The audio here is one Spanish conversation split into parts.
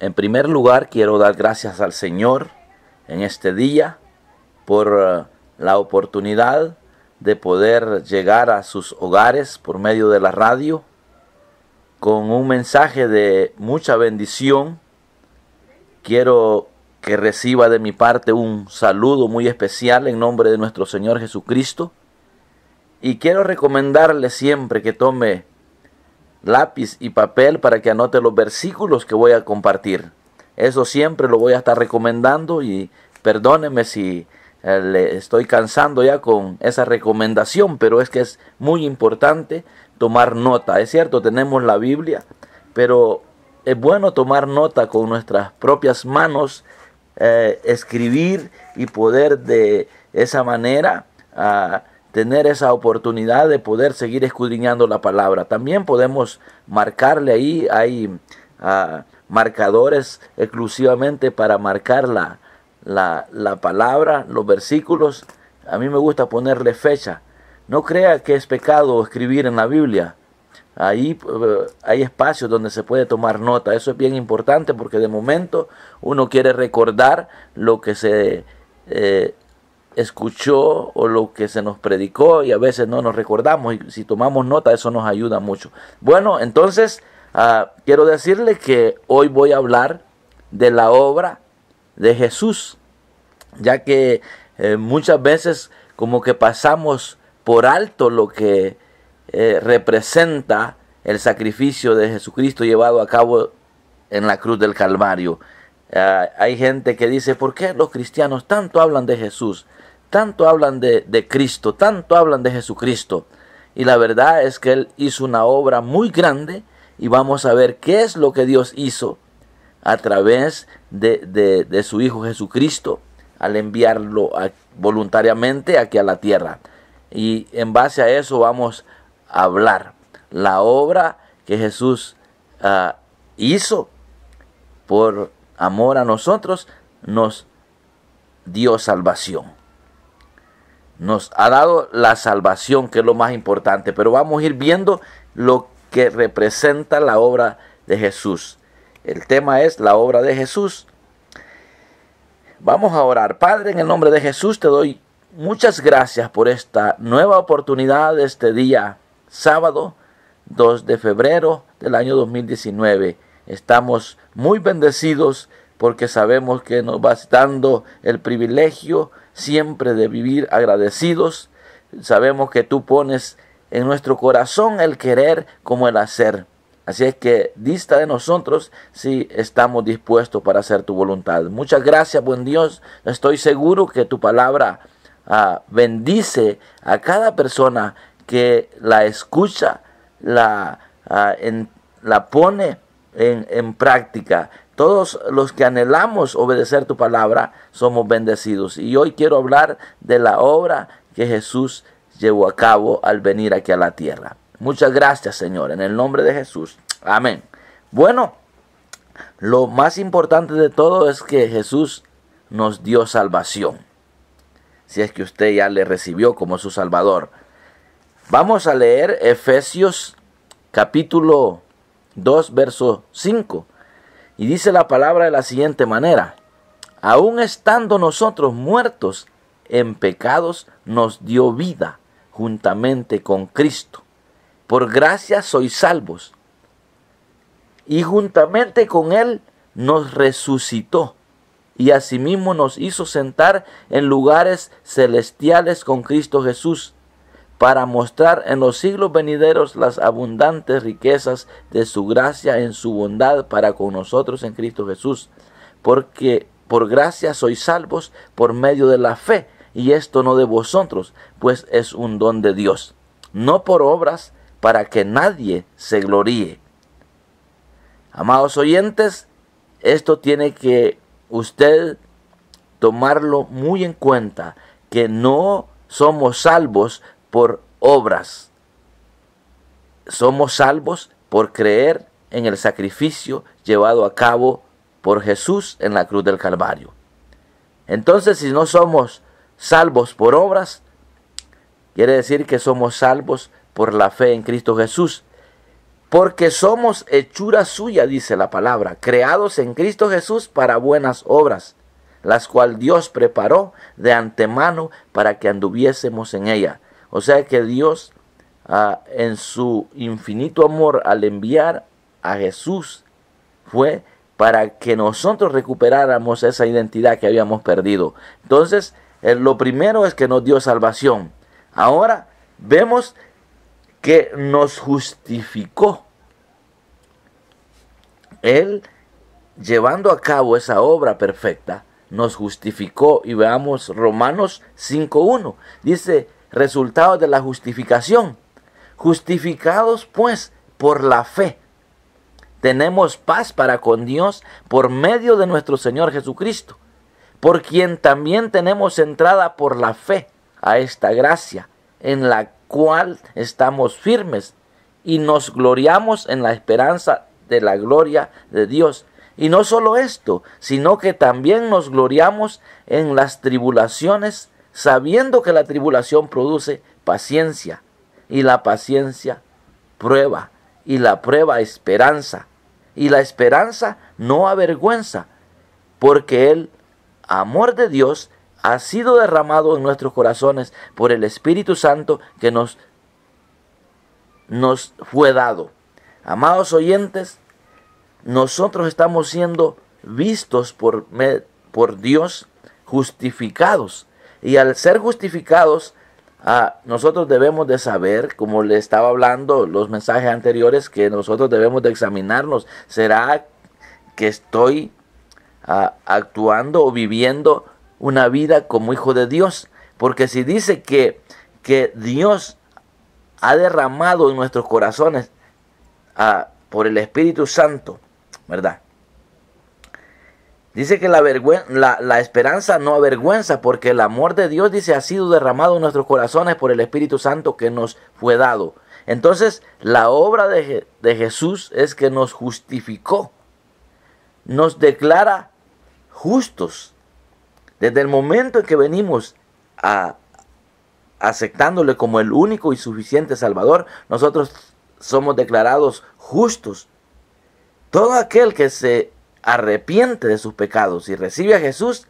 En primer lugar, quiero dar gracias al Señor en este día por eh, la oportunidad de poder llegar a sus hogares por medio de la radio con un mensaje de mucha bendición. Quiero que reciba de mi parte un saludo muy especial en nombre de nuestro Señor Jesucristo. Y quiero recomendarle siempre que tome lápiz y papel para que anote los versículos que voy a compartir. Eso siempre lo voy a estar recomendando y perdóneme si eh, le estoy cansando ya con esa recomendación, pero es que es muy importante tomar nota. Es cierto, tenemos la Biblia, pero es bueno tomar nota con nuestras propias manos, eh, escribir y poder de esa manera ah, tener esa oportunidad de poder seguir escudriñando la palabra. También podemos marcarle ahí, hay ah, marcadores exclusivamente para marcar la, palabra, los versículos. A mí me gusta ponerle fecha. No crea que es pecado escribir en la Biblia. Ahí eh, hay espacios donde se puede tomar nota. Eso es bien importante porque de momento uno quiere recordar lo que se eh, escuchó o lo que se nos predicó y a veces no nos recordamos y si tomamos nota eso nos ayuda mucho. Bueno, entonces ah, quiero decirle que hoy voy a hablar de la obra de Jesús, ya que eh, muchas veces como que pasamos por alto lo que eh, representa el sacrificio de Jesucristo llevado a cabo en la cruz del Calvario. Ah, hay gente que dice, ¿por qué los cristianos tanto hablan de Jesús? tanto hablan de, Cristo, tanto hablan de Jesucristo. Y la verdad es que Él hizo una obra muy grande y vamos a ver qué es lo que Dios hizo a través de, su Hijo Jesucristo al enviarlo voluntariamente aquí a la tierra. Y en base a eso vamos a hablar la obra que Jesús ah, hizo por amor a nosotros nos dio salvación nos ha dado la salvación, que es lo más importante, pero vamos a ir viendo lo que representa la obra de Jesús. El tema es la obra de Jesús. Vamos a orar. Padre, en el nombre de Jesús te doy muchas gracias por esta nueva oportunidad de este día, sábado 2 de febrero del año 2019. Estamos muy bendecidos porque sabemos que nos vas dando el privilegio siempre de vivir agradecidos. Sabemos que tú pones en nuestro corazón el querer como el hacer. Así es que dista de nosotros si estamos dispuestos para hacer tu voluntad. Muchas gracias, buen Dios. Estoy seguro que tu palabra ah, bendice a cada persona que la escucha, la, ah, la pone en, en práctica. Todos los que anhelamos obedecer tu palabra somos bendecidos. Y hoy quiero hablar de la obra que Jesús llevó a cabo al venir aquí a la tierra. Muchas gracias, Señor, en el nombre de Jesús. Amén. Bueno, lo más importante de todo es que Jesús nos dio salvación. Si es que usted ya le recibió como su Salvador. Vamos a leer Efesios capítulo 2, verso 5 y dice la palabra de la siguiente manera, aun estando nosotros muertos en pecados, nos dio vida juntamente con Cristo. Por gracia sois salvos. Y juntamente con Él nos resucitó y asimismo nos hizo sentar en lugares celestiales con Cristo Jesús para mostrar en los siglos venideros las abundantes riquezas de su gracia en su bondad para con nosotros en Cristo Jesús, porque por gracia sois salvos por medio de la fe, y esto no de vosotros, pues es un don de Dios, no por obras, para que nadie se gloríe. Amados oyentes, esto tiene que usted tomarlo muy en cuenta, que no somos salvos por obras. Somos salvos por creer en el sacrificio llevado a cabo por Jesús en la cruz del Calvario. Entonces, si no somos salvos por obras, quiere decir que somos salvos por la fe en Cristo Jesús. Porque somos hechura suya, dice la palabra, creados en Cristo Jesús para buenas obras, las cual Dios preparó de antemano para que anduviésemos en ella. O sea que Dios ah, en su infinito amor al enviar a Jesús fue para que nosotros recuperáramos esa identidad que habíamos perdido. Entonces, eh, lo primero es que nos dio salvación. Ahora vemos que nos justificó. Él, llevando a cabo esa obra perfecta, nos justificó. Y veamos Romanos 5.1. Dice, Resultado de la justificación. Justificados pues por la fe. Tenemos paz para con Dios por medio de nuestro Señor Jesucristo, por quien también tenemos entrada por la fe a esta gracia, en la cual estamos firmes y nos gloriamos en la esperanza de la gloria de Dios. Y no solo esto, sino que también nos gloriamos en las tribulaciones, sabiendo que la tribulación produce paciencia, y la paciencia prueba, y la prueba esperanza, y la esperanza no avergüenza, porque el amor de Dios ha sido derramado en nuestros corazones por el Espíritu Santo que nos, nos fue dado. Amados oyentes, nosotros estamos siendo vistos por, por Dios justificados y al ser justificados, ah, nosotros debemos de saber, como le estaba hablando los mensajes anteriores, que nosotros debemos de examinarnos. ¿Será que estoy ah, actuando o viviendo una vida como hijo de Dios? Porque si dice que, que Dios ha derramado en nuestros corazones ah, por el Espíritu Santo, ¿verdad? Dice que la, esperanza no avergüenza, porque el amor de Dios, dice, ha sido derramado en nuestros corazones por el Espíritu Santo que nos fue dado. Entonces, la obra de, de Jesús es que nos justificó, nos declara justos. Desde el momento en que venimos a aceptándole como el único y suficiente Salvador, nosotros somos declarados justos. Todo aquel que se arrepiente de sus pecados y recibe a Jesús,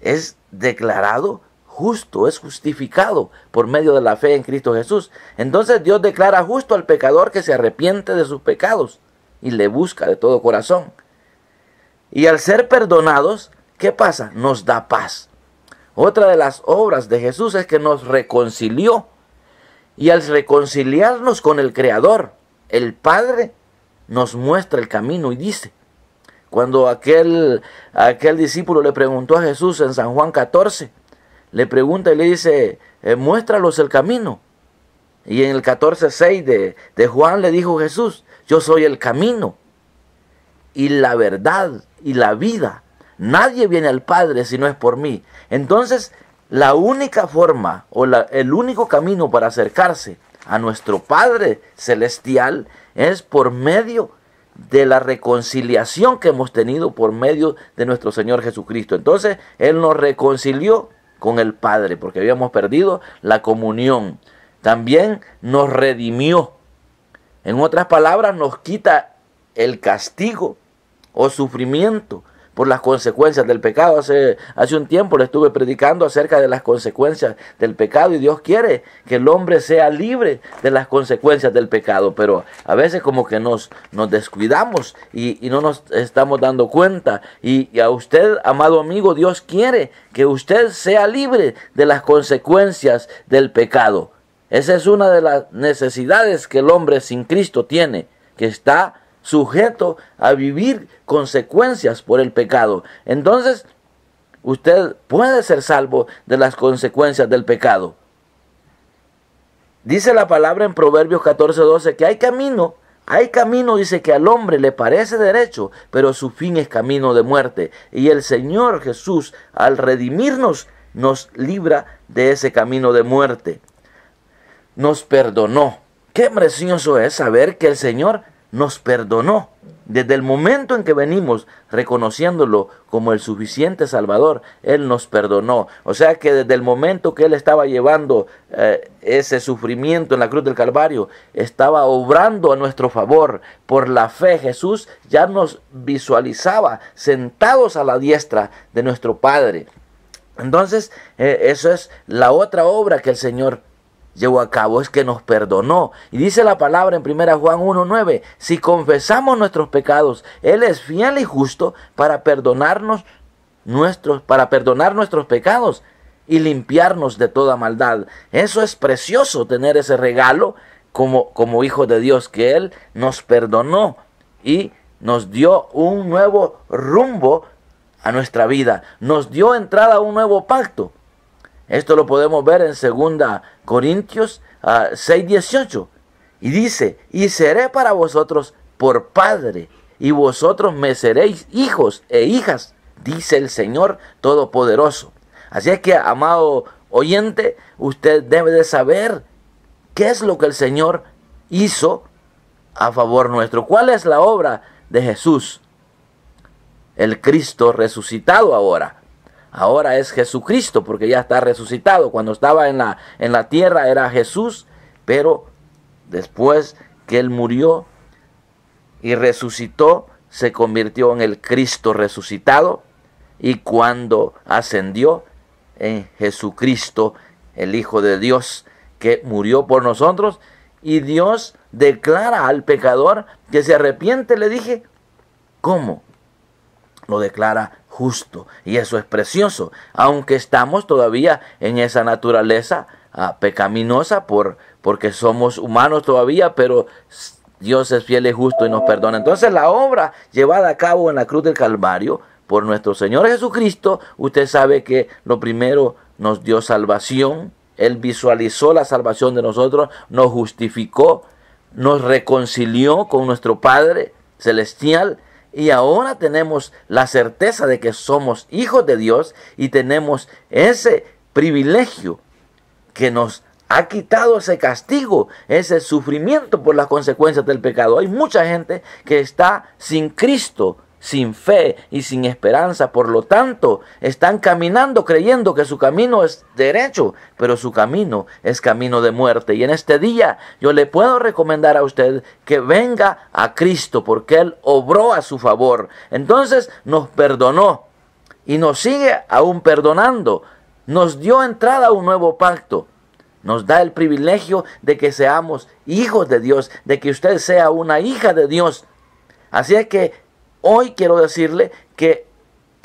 es declarado justo, es justificado por medio de la fe en Cristo Jesús. Entonces Dios declara justo al pecador que se arrepiente de sus pecados y le busca de todo corazón. Y al ser perdonados, ¿qué pasa? Nos da paz. Otra de las obras de Jesús es que nos reconcilió. Y al reconciliarnos con el Creador, el Padre nos muestra el camino y dice, cuando aquel, aquel discípulo le preguntó a Jesús en San Juan 14, le pregunta y le dice, eh, muéstralos el camino. Y en el 14.6 de, de Juan le dijo Jesús, yo soy el camino y la verdad y la vida. Nadie viene al Padre si no es por mí. Entonces, la única forma o el único camino para acercarse a nuestro Padre Celestial es por medio de la reconciliación que hemos tenido por medio de nuestro Señor Jesucristo. Entonces, Él nos reconcilió con el Padre, porque habíamos perdido la comunión. También nos redimió. En otras palabras, nos quita el castigo o sufrimiento por las consecuencias del pecado. Hace, hace un tiempo le estuve predicando acerca de las consecuencias del pecado y Dios quiere que el hombre sea libre de las consecuencias del pecado, pero a veces como que nos, nos descuidamos y, no nos estamos dando cuenta. Y, y a usted, amado amigo, Dios quiere que usted sea libre de las consecuencias del pecado. Esa es una de las necesidades que el hombre sin Cristo tiene, que está sujeto a vivir consecuencias por el pecado. Entonces, usted puede ser salvo de las consecuencias del pecado. Dice la palabra en Proverbios 14:12 que hay camino, hay camino, dice que al hombre le parece derecho, pero su fin es camino de muerte. Y el Señor Jesús, al redimirnos, nos libra de ese camino de muerte. Nos perdonó. Qué precioso es saber que el Señor nos perdonó. Desde el momento en que venimos reconociéndolo como el suficiente Salvador, Él nos perdonó. O sea que desde el momento que Él estaba llevando eh, ese sufrimiento en la cruz del Calvario, estaba obrando a nuestro favor. Por la fe Jesús ya nos visualizaba sentados a la diestra de nuestro Padre. Entonces, eh, eso es la otra obra que el Señor llevó a cabo es que nos perdonó. Y dice la palabra en 1 Juan 1.9, si confesamos nuestros pecados, Él es fiel y justo para perdonarnos nuestros, para perdonar nuestros pecados y limpiarnos de toda maldad. Eso es precioso tener ese regalo como, como hijo de Dios, que Él nos perdonó y nos dio un nuevo rumbo a nuestra vida, nos dio entrada a un nuevo pacto. Esto lo podemos ver en 2 Corintios 6, ah, Y dice, y seré para vosotros por padre, y vosotros me seréis hijos e hijas, dice el Señor Todopoderoso. Así es que, amado oyente, usted debe de saber qué es lo que el Señor hizo a favor nuestro. ¿Cuál es la obra de Jesús? El Cristo resucitado ahora ahora es Jesucristo, porque ya está resucitado. Cuando estaba en la, en la tierra era Jesús, pero después que él murió y resucitó, se convirtió en el Cristo resucitado. Y cuando ascendió, en Jesucristo, el Hijo de Dios, que murió por nosotros. Y Dios declara al pecador que se arrepiente, le dije, ¿cómo? Lo declara justo. Y eso es precioso, aunque estamos todavía en esa naturaleza ah, pecaminosa por, porque somos humanos todavía, pero Dios es fiel y justo y nos perdona. Entonces la obra llevada a cabo en la cruz del Calvario por nuestro Señor Jesucristo, usted sabe que lo primero nos dio salvación, Él visualizó la salvación de nosotros, nos justificó, nos reconcilió con nuestro Padre celestial y ahora tenemos la certeza de que somos hijos de Dios y tenemos ese privilegio que nos ha quitado ese castigo, ese sufrimiento por las consecuencias del pecado. Hay mucha gente que está sin Cristo, sin fe y sin esperanza. Por lo tanto, están caminando creyendo que su camino es derecho, pero su camino es camino de muerte. Y en este día yo le puedo recomendar a usted que venga a Cristo, porque Él obró a su favor. Entonces nos perdonó y nos sigue aún perdonando. Nos dio entrada a un nuevo pacto. Nos da el privilegio de que seamos hijos de Dios, de que usted sea una hija de Dios. Así es que Hoy quiero decirle que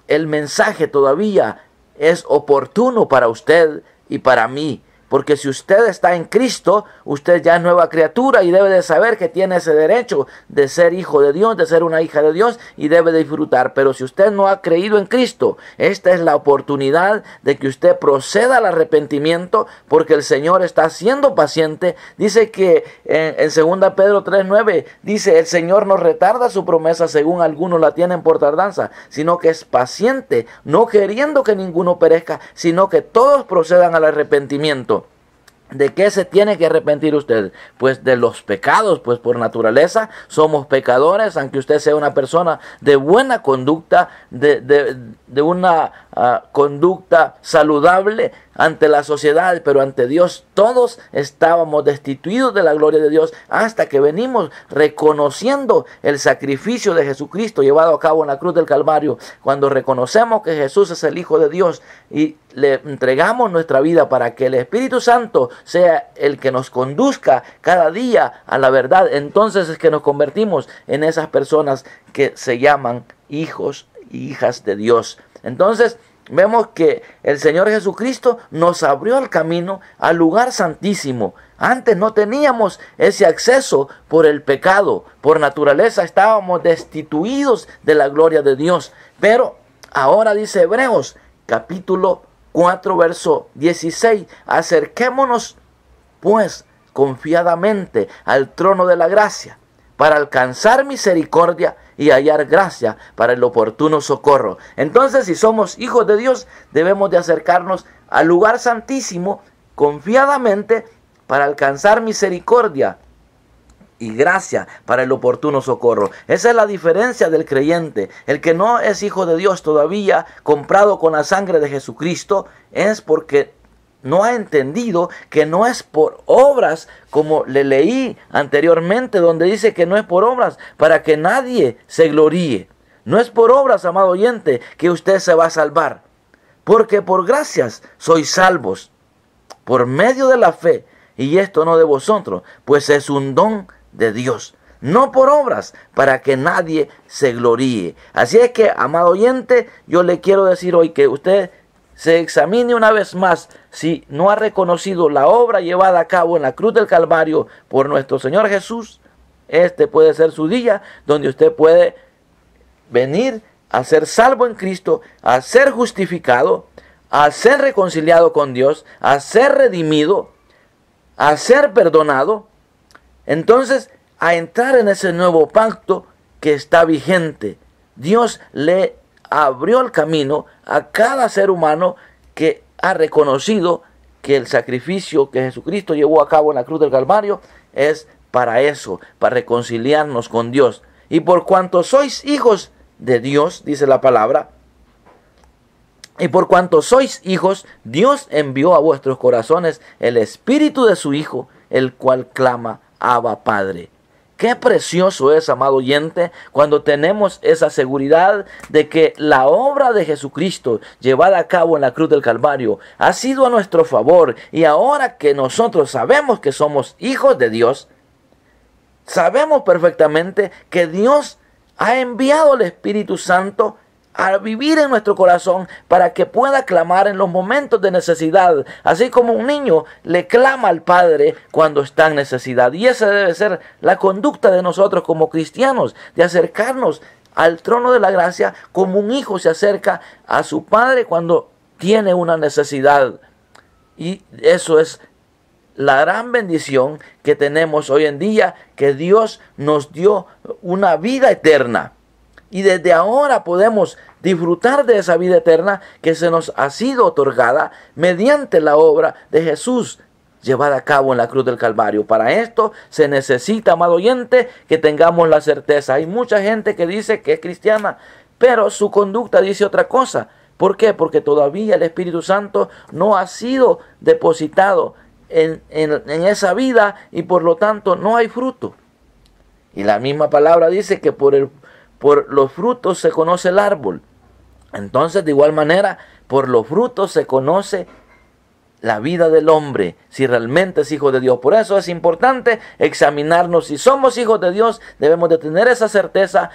el mensaje todavía es oportuno para usted y para mí. Porque si usted está en Cristo, usted ya es nueva criatura y debe de saber que tiene ese derecho de ser hijo de Dios, de ser una hija de Dios y debe de disfrutar. Pero si usted no ha creído en Cristo, esta es la oportunidad de que usted proceda al arrepentimiento porque el Señor está siendo paciente. Dice que en, en 2 Pedro 3.9 dice, el Señor no retarda su promesa según algunos la tienen por tardanza, sino que es paciente, no queriendo que ninguno perezca, sino que todos procedan al arrepentimiento. ¿De qué se tiene que arrepentir usted? Pues de los pecados, pues por naturaleza somos pecadores, aunque usted sea una persona de buena conducta, de, de, una ah, conducta saludable, ante la sociedad, pero ante Dios todos estábamos destituidos de la gloria de Dios hasta que venimos reconociendo el sacrificio de Jesucristo llevado a cabo en la cruz del Calvario. Cuando reconocemos que Jesús es el Hijo de Dios y le entregamos nuestra vida para que el Espíritu Santo sea el que nos conduzca cada día a la verdad, entonces es que nos convertimos en esas personas que se llaman hijos e hijas de Dios. Entonces, vemos que el Señor Jesucristo nos abrió el camino al lugar santísimo. Antes no teníamos ese acceso por el pecado, por naturaleza estábamos destituidos de la gloria de Dios. Pero ahora dice Hebreos capítulo 4 verso 16, acerquémonos pues confiadamente al trono de la gracia para alcanzar misericordia y hallar gracia para el oportuno socorro. Entonces, si somos hijos de Dios, debemos de acercarnos al lugar santísimo confiadamente para alcanzar misericordia y gracia para el oportuno socorro. Esa es la diferencia del creyente. El que no es hijo de Dios todavía, comprado con la sangre de Jesucristo, es porque no ha entendido que no es por obras, como le leí anteriormente, donde dice que no es por obras, para que nadie se gloríe. No es por obras, amado oyente, que usted se va a salvar, porque por gracias sois salvos, por medio de la fe, y esto no de vosotros, pues es un don de Dios no por obras, para que nadie se gloríe. Así es que, amado oyente, yo le quiero decir hoy que usted se examine una vez más si no ha reconocido la obra llevada a cabo en la cruz del Calvario por nuestro Señor Jesús, este puede ser su día donde usted puede venir a ser salvo en Cristo, a ser justificado, a ser reconciliado con Dios, a ser redimido, a ser perdonado. Entonces, a entrar en ese nuevo pacto que está vigente. Dios le abrió el camino a cada ser humano que ha reconocido que el sacrificio que Jesucristo llevó a cabo en la cruz del Calvario es para eso, para reconciliarnos con Dios. Y por cuanto sois hijos de Dios, dice la palabra, y por cuanto sois hijos, Dios envió a vuestros corazones el espíritu de su Hijo, el cual clama, Abba Padre. Qué precioso es, amado oyente, cuando tenemos esa seguridad de que la obra de Jesucristo llevada a cabo en la cruz del Calvario ha sido a nuestro favor y ahora que nosotros sabemos que somos hijos de Dios, sabemos perfectamente que Dios ha enviado al Espíritu Santo a vivir en nuestro corazón para que pueda clamar en los momentos de necesidad, así como un niño le clama al Padre cuando está en necesidad. Y esa debe ser la conducta de nosotros como cristianos, de acercarnos al trono de la gracia como un hijo se acerca a su Padre cuando tiene una necesidad. Y eso es la gran bendición que tenemos hoy en día, que Dios nos dio una vida eterna y desde ahora podemos disfrutar de esa vida eterna que se nos ha sido otorgada mediante la obra de Jesús llevada a cabo en la cruz del Calvario. Para esto se necesita, amado oyente, que tengamos la certeza. Hay mucha gente que dice que es cristiana, pero su conducta dice otra cosa. ¿Por qué? Porque todavía el Espíritu Santo no ha sido depositado en, en esa vida y por lo tanto no hay fruto. Y la misma palabra dice que por el por los frutos se conoce el árbol. Entonces, de igual manera, por los frutos se conoce la vida del hombre, si realmente es hijo de Dios. Por eso es importante examinarnos. Si somos hijos de Dios, debemos de tener esa certeza.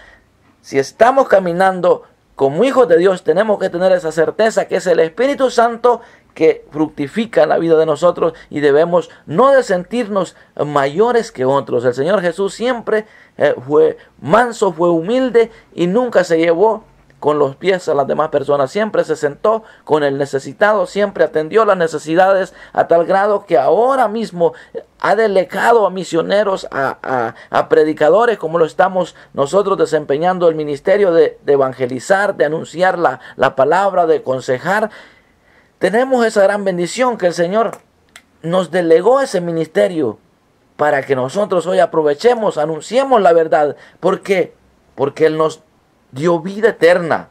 Si estamos caminando como hijos de Dios, tenemos que tener esa certeza que es el Espíritu Santo que fructifica la vida de nosotros y debemos no de sentirnos mayores que otros. El Señor Jesús siempre eh, fue manso, fue humilde y nunca se llevó con los pies a las demás personas. Siempre se sentó con el necesitado, siempre atendió las necesidades a tal grado que ahora mismo ha delegado a misioneros, a, predicadores, como lo estamos nosotros desempeñando el ministerio de, evangelizar, de anunciar la, la palabra, de aconsejar. Tenemos esa gran bendición que el Señor nos delegó ese ministerio para que nosotros hoy aprovechemos, anunciemos la verdad. ¿Por qué? Porque Él nos dio vida eterna.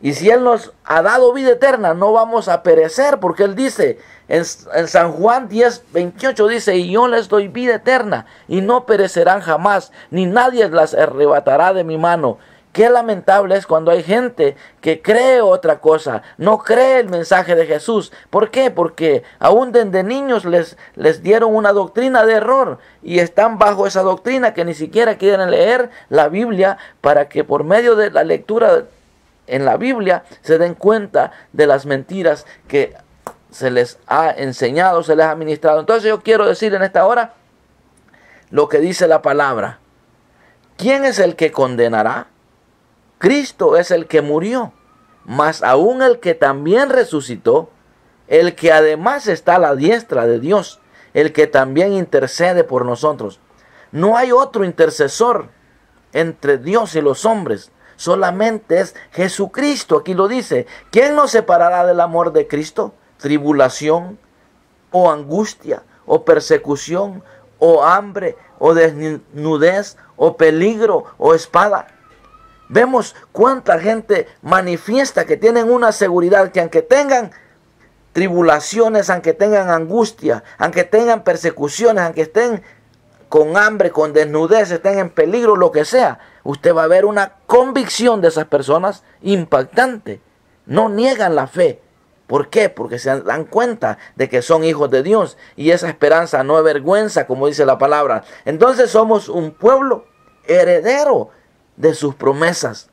Y si Él nos ha dado vida eterna, no vamos a perecer, porque Él dice en, en, San Juan 10, 28, dice, y yo les doy vida eterna, y no perecerán jamás, ni nadie las arrebatará de mi mano. Qué lamentable es cuando hay gente que cree otra cosa, no cree el mensaje de Jesús. ¿Por qué? Porque aún desde niños les, les dieron una doctrina de error y están bajo esa doctrina que ni siquiera quieren leer la Biblia para que por medio de la lectura en la Biblia se den cuenta de las mentiras que se les ha enseñado, se les ha ministrado. Entonces yo quiero decir en esta hora lo que dice la palabra. ¿Quién es el que condenará? Cristo es el que murió, mas aún el que también resucitó, el que además está a la diestra de Dios, el que también intercede por nosotros. No hay otro intercesor entre Dios y los hombres, solamente es Jesucristo. Aquí lo dice, ¿quién nos separará del amor de Cristo? Tribulación o angustia o persecución o hambre o desnudez o peligro o espada. Vemos cuánta gente manifiesta que tienen una seguridad que aunque tengan tribulaciones, aunque tengan angustia, aunque tengan persecuciones, aunque estén con hambre, con desnudez, estén en peligro, lo que sea, usted va a ver una convicción de esas personas impactante. No niegan la fe. ¿Por qué? Porque se dan cuenta de que son hijos de Dios y esa esperanza no es vergüenza, como dice la palabra. Entonces somos un pueblo heredero de sus promesas.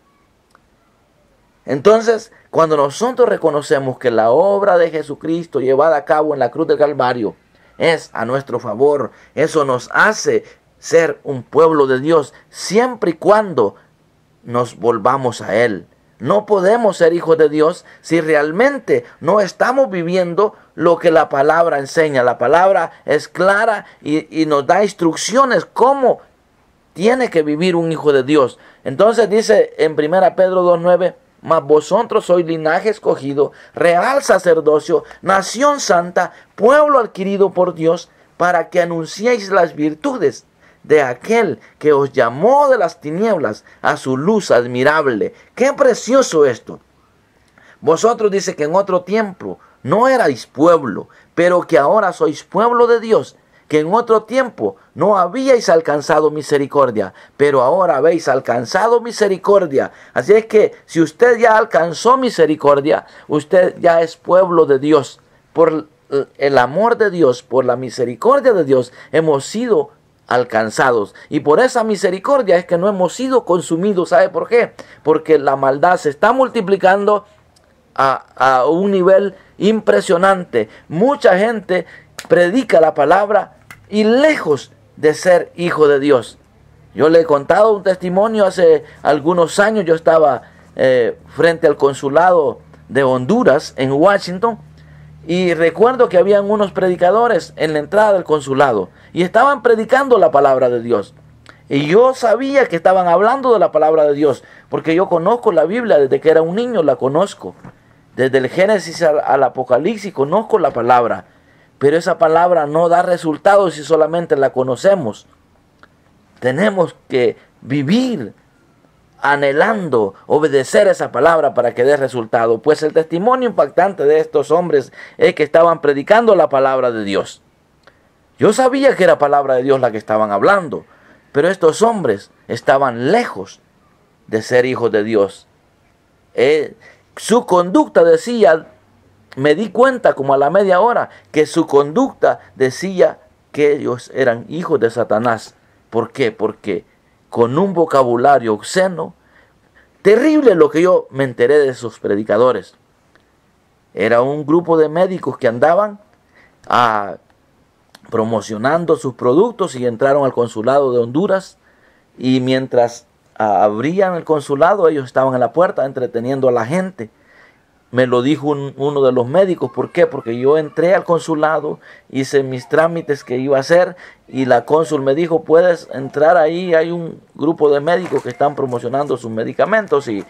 Entonces, cuando nosotros reconocemos que la obra de Jesucristo llevada a cabo en la cruz del Calvario es a nuestro favor, eso nos hace ser un pueblo de Dios siempre y cuando nos volvamos a Él. No podemos ser hijos de Dios si realmente no estamos viviendo lo que la palabra enseña. La palabra es clara y, y nos da instrucciones cómo tiene que vivir un hijo de Dios. Entonces dice en 1 Pedro 2.9, mas vosotros sois linaje escogido, real sacerdocio, nación santa, pueblo adquirido por Dios, para que anunciéis las virtudes de aquel que os llamó de las tinieblas a su luz admirable. Qué precioso esto. Vosotros dice que en otro tiempo no erais pueblo, pero que ahora sois pueblo de Dios que en otro tiempo no habíais alcanzado misericordia, pero ahora habéis alcanzado misericordia. Así es que si usted ya alcanzó misericordia, usted ya es pueblo de Dios. Por el amor de Dios, por la misericordia de Dios, hemos sido alcanzados. Y por esa misericordia es que no hemos sido consumidos. ¿Sabe por qué? Porque la maldad se está multiplicando a, un nivel impresionante. Mucha gente predica la palabra y lejos de ser hijo de Dios. Yo le he contado un testimonio hace algunos años, yo estaba eh, frente al consulado de Honduras en Washington y recuerdo que habían unos predicadores en la entrada del consulado y estaban predicando la palabra de Dios. Y yo sabía que estaban hablando de la palabra de Dios, porque yo conozco la Biblia desde que era un niño, la conozco. Desde el Génesis al Apocalipsis conozco la palabra. Pero esa palabra no da resultados si solamente la conocemos. Tenemos que vivir anhelando obedecer esa palabra para que dé resultado. Pues el testimonio impactante de estos hombres es que estaban predicando la palabra de Dios. Yo sabía que era palabra de Dios la que estaban hablando, pero estos hombres estaban lejos de ser hijos de Dios. Eh, su conducta decía me di cuenta como a la media hora que su conducta decía que ellos eran hijos de Satanás. ¿Por qué? Porque con un vocabulario obsceno, terrible lo que yo me enteré de esos predicadores. Era un grupo de médicos que andaban ah, promocionando sus productos y entraron al consulado de Honduras y mientras ah, abrían el consulado ellos estaban en la puerta entreteniendo a la gente me lo dijo uno de los médicos. ¿Por qué? Porque yo entré al consulado, hice mis trámites que iba a hacer y la cónsul me dijo, puedes entrar ahí, hay un grupo de médicos que están promocionando sus medicamentos y,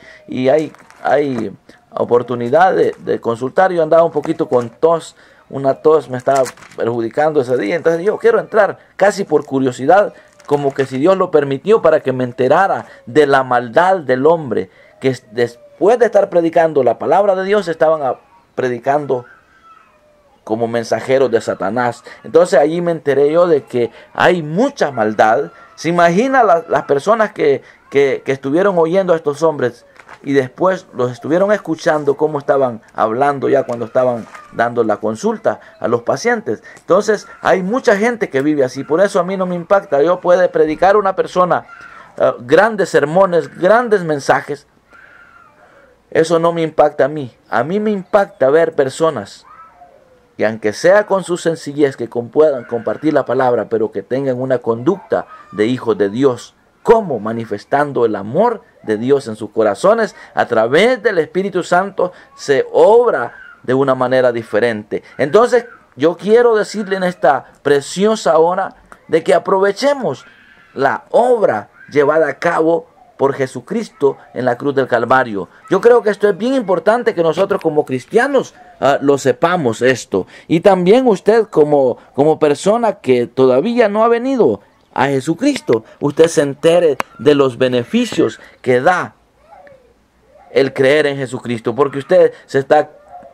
hay, hay oportunidad de, consultar. Yo andaba un poquito con tos, una tos me estaba perjudicando ese día, entonces yo quiero entrar casi por curiosidad, como que si Dios lo permitió para que me enterara de la maldad del hombre que después después de estar predicando la palabra de Dios, estaban ah, predicando como mensajeros de Satanás. Entonces allí me enteré yo de que hay mucha maldad. Se imagina las personas que, estuvieron oyendo a estos hombres y después los estuvieron escuchando cómo estaban hablando ya cuando estaban dando la consulta a los pacientes. Entonces hay mucha gente que vive así, por eso a mí no me impacta. Yo puede predicar una persona ah, grandes sermones, grandes mensajes, eso no me impacta a mí. A mí me impacta ver personas que aunque sea con su sencillez que puedan compartir la palabra, pero que tengan una conducta de hijos de Dios. ¿Cómo? Manifestando el amor de Dios en sus corazones. A través del Espíritu Santo se obra de una manera diferente. Entonces, yo quiero decirle en esta preciosa hora de que aprovechemos la obra llevada a cabo por Jesucristo en la cruz del Calvario. Yo creo que esto es bien importante que nosotros como cristianos ah, lo sepamos esto. Y también usted como, como persona que todavía no ha venido a Jesucristo, usted se entere de los beneficios que da el creer en Jesucristo, porque usted se está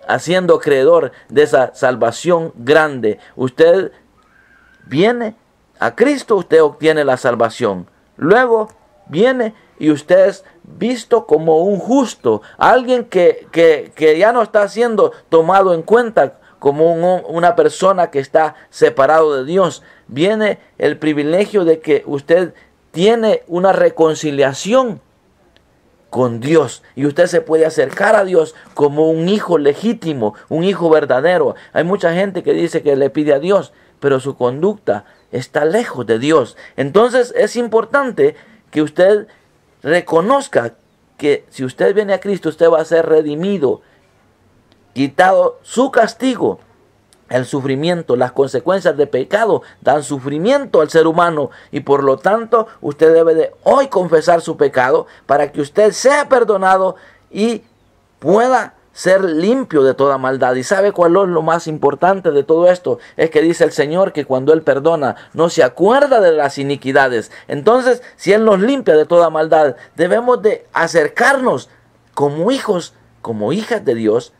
haciendo creedor de esa salvación grande. Usted viene a Cristo, usted obtiene la salvación. Luego viene y usted es visto como un justo, alguien que, ya no está siendo tomado en cuenta como una persona que está separado de Dios. Viene el privilegio de que usted tiene una reconciliación con Dios y usted se puede acercar a Dios como un hijo legítimo, un hijo verdadero. Hay mucha gente que dice que le pide a Dios, pero su conducta está lejos de Dios. Entonces es importante que usted reconozca que si usted viene a Cristo, usted va a ser redimido, quitado su castigo, el sufrimiento, las consecuencias de pecado dan sufrimiento al ser humano y por lo tanto usted debe de hoy confesar su pecado para que usted sea perdonado y pueda ser limpio de toda maldad. ¿Y sabe cuál es lo más importante de todo esto? Es que dice el Señor que cuando Él perdona, no se acuerda de las iniquidades. Entonces, si Él nos limpia de toda maldad, debemos de acercarnos como hijos, como hijas de Dios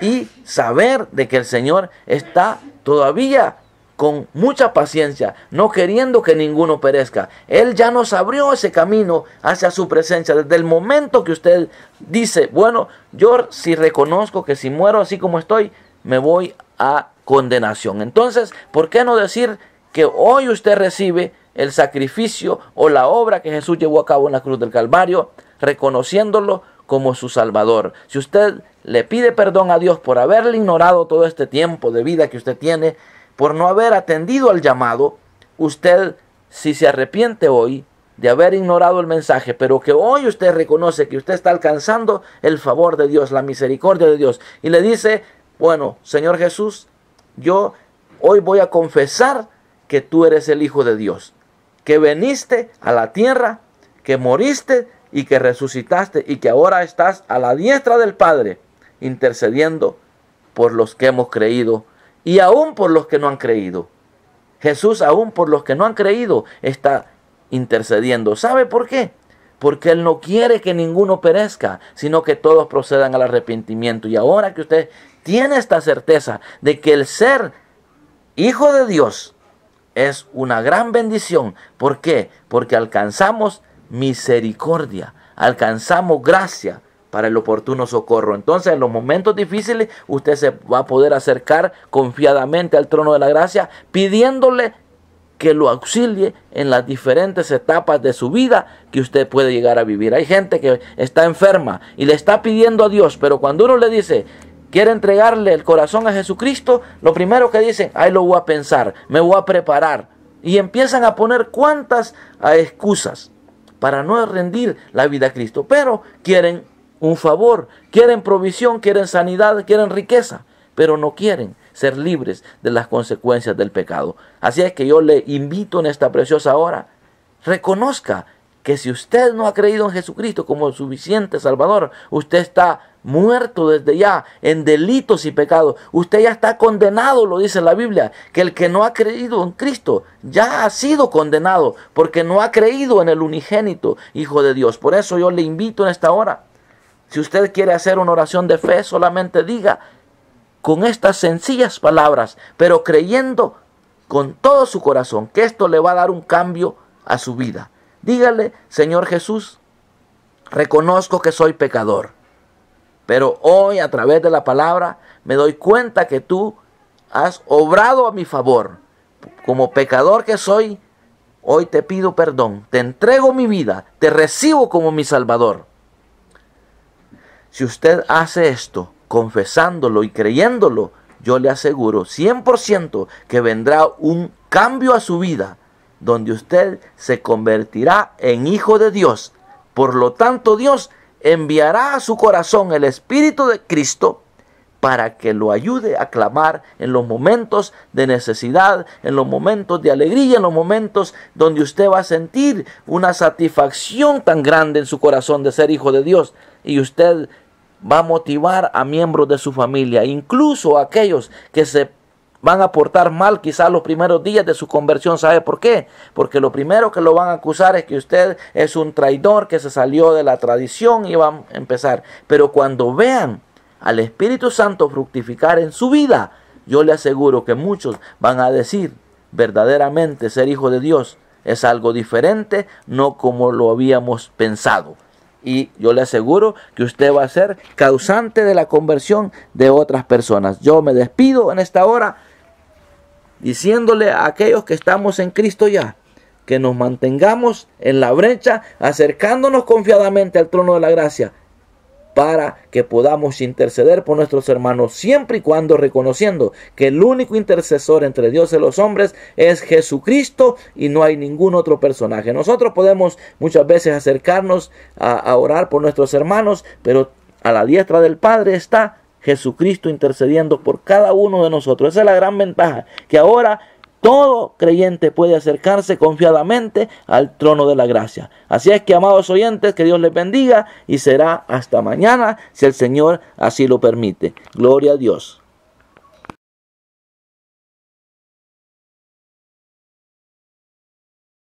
y saber de que el Señor está todavía con mucha paciencia, no queriendo que ninguno perezca. Él ya nos abrió ese camino hacia su presencia. Desde el momento que usted dice, bueno, yo si reconozco que si muero así como estoy, me voy a condenación. Entonces, ¿por qué no decir que hoy usted recibe el sacrificio o la obra que Jesús llevó a cabo en la cruz del Calvario, reconociéndolo como su Salvador? Si usted le pide perdón a Dios por haberle ignorado todo este tiempo de vida que usted tiene, por no haber atendido al llamado, usted, si se arrepiente hoy de haber ignorado el mensaje, pero que hoy usted reconoce que usted está alcanzando el favor de Dios, la misericordia de Dios, y le dice, bueno, Señor Jesús, yo hoy voy a confesar que tú eres el Hijo de Dios, que veniste a la tierra, que moriste y que resucitaste y que ahora estás a la diestra del Padre, intercediendo por los que hemos creído y aún por los que no han creído. Jesús aún por los que no han creído está intercediendo. ¿Sabe por qué? Porque Él no quiere que ninguno perezca, sino que todos procedan al arrepentimiento. Y ahora que usted tiene esta certeza de que el ser hijo de Dios es una gran bendición. ¿Por qué? Porque alcanzamos misericordia, alcanzamos gracia, para el oportuno socorro. Entonces, en los momentos difíciles, usted se va a poder acercar confiadamente al trono de la gracia, pidiéndole que lo auxilie en las diferentes etapas de su vida que usted puede llegar a vivir. Hay gente que está enferma y le está pidiendo a Dios, pero cuando uno le dice, quiere entregarle el corazón a Jesucristo, lo primero que dicen, ahí lo voy a pensar, me voy a preparar. Y empiezan a poner cuantas excusas para no rendir la vida a Cristo, pero quieren un favor, quieren provisión, quieren sanidad, quieren riqueza, pero no quieren ser libres de las consecuencias del pecado. Así es que yo le invito en esta preciosa hora, reconozca que si usted no ha creído en Jesucristo como suficiente Salvador, usted está muerto desde ya en delitos y pecados. Usted ya está condenado, lo dice la Biblia, que el que no ha creído en Cristo ya ha sido condenado porque no ha creído en el unigénito Hijo de Dios. Por eso yo le invito en esta hora si usted quiere hacer una oración de fe, solamente diga con estas sencillas palabras, pero creyendo con todo su corazón que esto le va a dar un cambio a su vida. Dígale, Señor Jesús, reconozco que soy pecador, pero hoy a través de la palabra me doy cuenta que tú has obrado a mi favor. Como pecador que soy, hoy te pido perdón, te entrego mi vida, te recibo como mi Salvador. Si usted hace esto confesándolo y creyéndolo, yo le aseguro 100% que vendrá un cambio a su vida, donde usted se convertirá en hijo de Dios. Por lo tanto, Dios enviará a su corazón el Espíritu de Cristo para que lo ayude a clamar en los momentos de necesidad, en los momentos de alegría, en los momentos donde usted va a sentir una satisfacción tan grande en su corazón de ser hijo de Dios y usted va a motivar a miembros de su familia, incluso a aquellos que se van a portar mal quizás los primeros días de su conversión. ¿Sabe por qué? Porque lo primero que lo van a acusar es que usted es un traidor que se salió de la tradición y va a empezar. Pero cuando vean al Espíritu Santo fructificar en su vida, yo le aseguro que muchos van a decir verdaderamente ser hijo de Dios es algo diferente, no como lo habíamos pensado y yo le aseguro que usted va a ser causante de la conversión de otras personas. Yo me despido en esta hora diciéndole a aquellos que estamos en Cristo ya que nos mantengamos en la brecha, acercándonos confiadamente al trono de la gracia para que podamos interceder por nuestros hermanos siempre y cuando reconociendo que el único intercesor entre Dios y los hombres es Jesucristo y no hay ningún otro personaje. Nosotros podemos muchas veces acercarnos a, orar por nuestros hermanos, pero a la diestra del Padre está Jesucristo intercediendo por cada uno de nosotros. Esa es la gran ventaja, que ahora todo creyente puede acercarse confiadamente al trono de la gracia. Así es que, amados oyentes, que Dios les bendiga y será hasta mañana si el Señor así lo permite. Gloria a Dios.